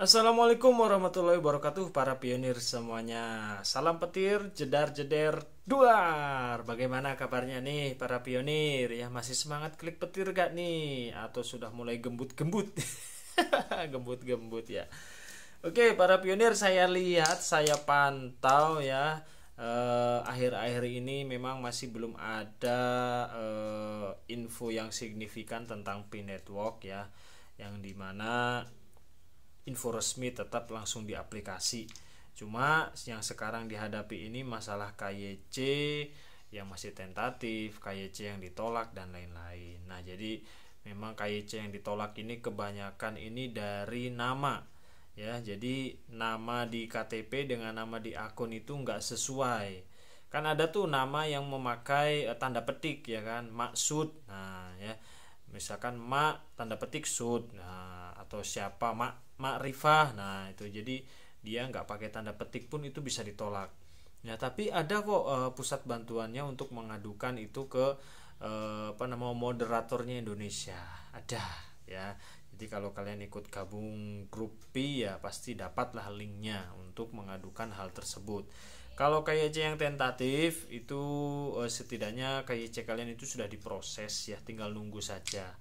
Assalamualaikum warahmatullahi wabarakatuh para pionir semuanya Salam petir, jedar jeder, duar Bagaimana kabarnya nih para pionir ya Masih semangat klik petir gak nih Atau sudah mulai gembut-gembut Gembut-gembut ya Oke para pionir saya lihat, saya pantau ya eh, akhir-akhir eh, ini memang masih belum ada eh, info yang signifikan tentang P-Network ya yang dimana info resmi tetap langsung di aplikasi cuma yang sekarang dihadapi ini masalah KYC yang masih tentatif KYC yang ditolak dan lain-lain nah jadi memang KYC yang ditolak ini kebanyakan ini dari nama ya jadi nama di KTP dengan nama di akun itu nggak sesuai kan ada tuh nama yang memakai eh, tanda petik ya kan maksud nah ya misalkan mak tanda petik sud nah atau siapa mak makrifah nah itu jadi dia nggak pakai tanda petik pun itu bisa ditolak ya tapi ada kok e, pusat bantuannya untuk mengadukan itu ke e, apa namanya moderatornya Indonesia ada ya jadi kalau kalian ikut gabung grup P ya pasti dapatlah linknya untuk mengadukan hal tersebut kalau KYC yang tentatif itu eh, setidaknya KYC kalian itu sudah diproses ya tinggal nunggu saja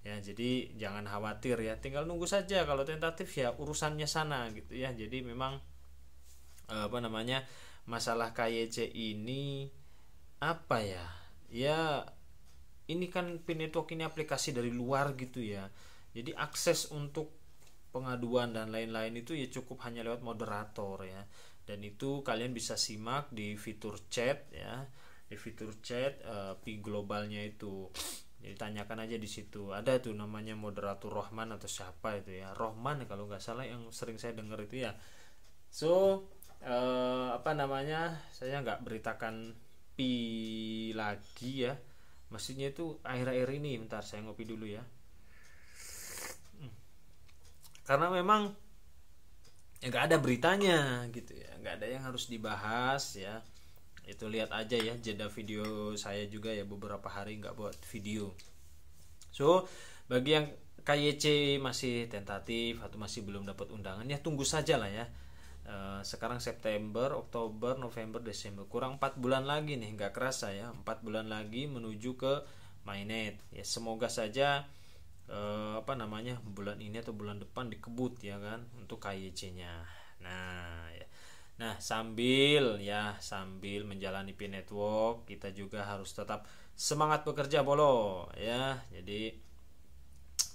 ya jadi jangan khawatir ya tinggal nunggu saja kalau tentatif ya urusannya sana gitu ya jadi memang eh, apa namanya masalah KYC ini apa ya ya ini kan pin network ini aplikasi dari luar gitu ya jadi akses untuk pengaduan dan lain-lain itu ya cukup hanya lewat moderator ya dan itu kalian bisa simak di fitur chat ya di fitur chat uh, eh, pin globalnya itu jadi ya, tanyakan aja di situ ada tuh namanya moderator Rohman atau siapa itu ya Rohman kalau nggak salah yang sering saya dengar itu ya so eh, apa namanya saya nggak beritakan pi lagi ya mesinnya itu akhir-akhir ini bentar saya ngopi dulu ya hmm. karena memang ya nggak ada beritanya gitu ya nggak ada yang harus dibahas ya itu lihat aja ya jeda video saya juga ya beberapa hari nggak buat video so bagi yang KYC masih tentatif atau masih belum dapat undangan ya tunggu saja lah ya eh, sekarang September, Oktober, November, Desember kurang 4 bulan lagi nih nggak kerasa ya 4 bulan lagi menuju ke mainnet ya semoga saja eh, apa namanya bulan ini atau bulan depan dikebut ya kan untuk KYC nya nah ya Nah, sambil ya, sambil menjalani pin network, kita juga harus tetap semangat bekerja bolo ya. Jadi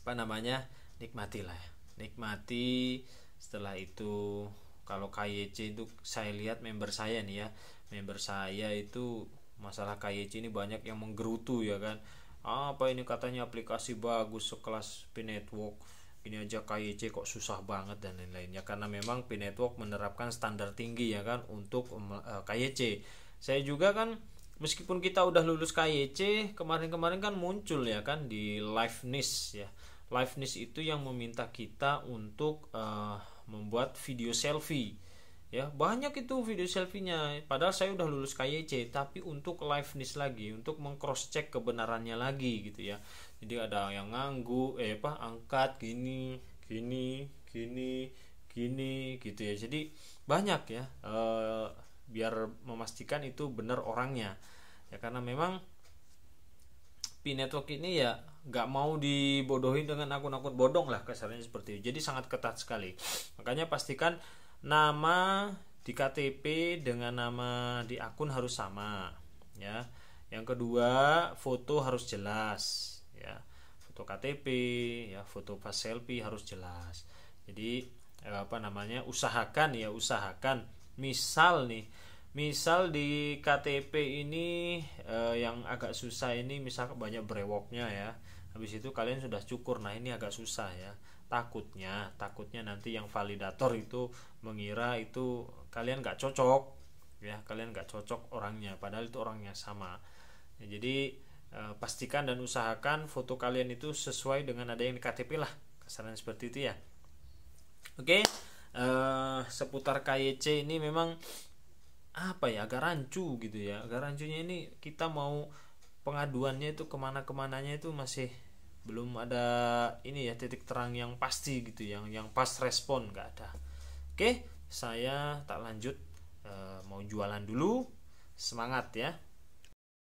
apa namanya? nikmatilah Nikmati setelah itu kalau KYC itu saya lihat member saya nih ya. Member saya itu masalah KYC ini banyak yang menggerutu ya kan. Ah, apa ini katanya aplikasi bagus sekelas pin network ini aja KYC kok susah banget dan lain-lainnya karena memang P Network menerapkan standar tinggi ya kan untuk eh, KYC. Saya juga kan meskipun kita udah lulus KYC kemarin-kemarin kan muncul ya kan di Liveness ya. Liveness itu yang meminta kita untuk uh, membuat video selfie ya banyak itu video selfie-nya padahal saya udah lulus KYC tapi untuk live news lagi untuk mengcross check kebenarannya lagi gitu ya jadi ada yang nganggu eh apa angkat gini gini gini gini gitu ya jadi banyak ya e, biar memastikan itu benar orangnya ya karena memang pi network ini ya nggak mau dibodohin dengan akun-akun bodong lah kasarnya seperti itu jadi sangat ketat sekali makanya pastikan nama di KTP dengan nama di akun harus sama ya yang kedua foto harus jelas ya foto KTP ya foto pas selfie harus jelas jadi eh, apa namanya usahakan ya usahakan misal nih misal di KTP ini eh, yang agak susah ini misal banyak brewoknya ya habis itu kalian sudah cukur nah ini agak susah ya takutnya takutnya nanti yang validator itu mengira itu kalian nggak cocok ya kalian nggak cocok orangnya padahal itu orangnya sama ya, jadi e, pastikan dan usahakan foto kalian itu sesuai dengan ada yang di KTP lah kesalahan seperti itu ya oke e, seputar KYC ini memang apa ya agak rancu gitu ya agak rancunya ini kita mau pengaduannya itu kemana kemananya itu masih belum ada ini ya titik terang yang pasti gitu yang yang pas respon nggak ada oke saya tak lanjut e, mau jualan dulu semangat ya